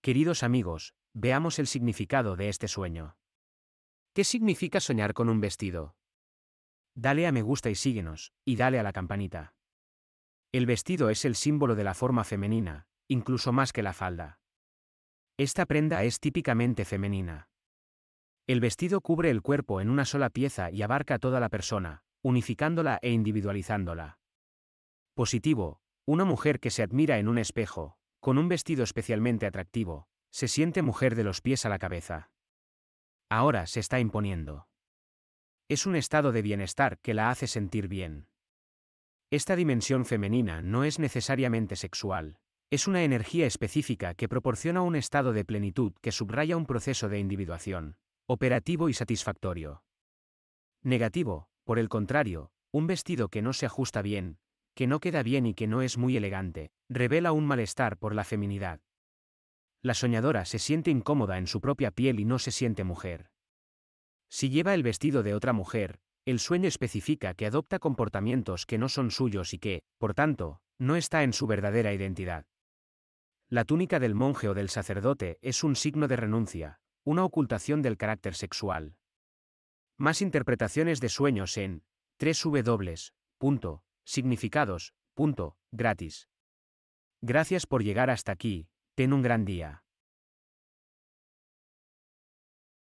Queridos amigos, veamos el significado de este sueño. ¿Qué significa soñar con un vestido? Dale a me gusta y síguenos, y dale a la campanita. El vestido es el símbolo de la forma femenina, incluso más que la falda. Esta prenda es típicamente femenina. El vestido cubre el cuerpo en una sola pieza y abarca toda la persona, unificándola e individualizándola. Positivo, una mujer que se admira en un espejo, con un vestido especialmente atractivo, se siente mujer de los pies a la cabeza. Ahora se está imponiendo. Es un estado de bienestar que la hace sentir bien. Esta dimensión femenina no es necesariamente sexual, es una energía específica que proporciona un estado de plenitud que subraya un proceso de individuación, operativo y satisfactorio. Negativo, por el contrario, un vestido que no se ajusta bien, que no queda bien y que no es muy elegante, revela un malestar por la feminidad. La soñadora se siente incómoda en su propia piel y no se siente mujer. Si lleva el vestido de otra mujer, el sueño especifica que adopta comportamientos que no son suyos y que, por tanto, no está en su verdadera identidad. La túnica del monje o del sacerdote es un signo de renuncia, una ocultación del carácter sexual. Más interpretaciones de sueños en 3w Significados, punto, gratis. Gracias por llegar hasta aquí, ten un gran día.